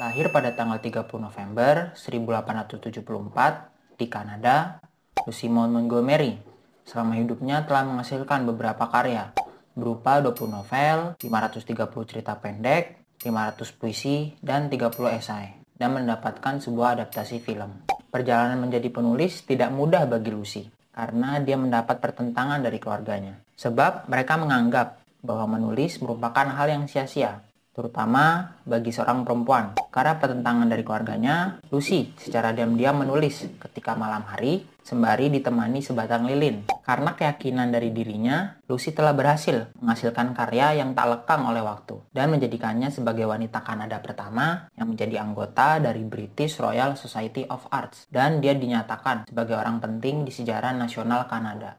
lahir pada tanggal 30 November 1874 di Kanada, Lucy Montgomery selama hidupnya telah menghasilkan beberapa karya berupa 20 novel, 530 cerita pendek, 500 puisi, dan 30 esai, dan mendapatkan sebuah adaptasi film. Perjalanan menjadi penulis tidak mudah bagi Lucy, karena dia mendapat pertentangan dari keluarganya. Sebab mereka menganggap bahwa menulis merupakan hal yang sia-sia, terutama bagi seorang perempuan. Karena pertentangan dari keluarganya, Lucy secara diam-diam menulis ketika malam hari sembari ditemani sebatang lilin. Karena keyakinan dari dirinya, Lucy telah berhasil menghasilkan karya yang tak lekang oleh waktu dan menjadikannya sebagai wanita Kanada pertama yang menjadi anggota dari British Royal Society of Arts dan dia dinyatakan sebagai orang penting di sejarah nasional Kanada.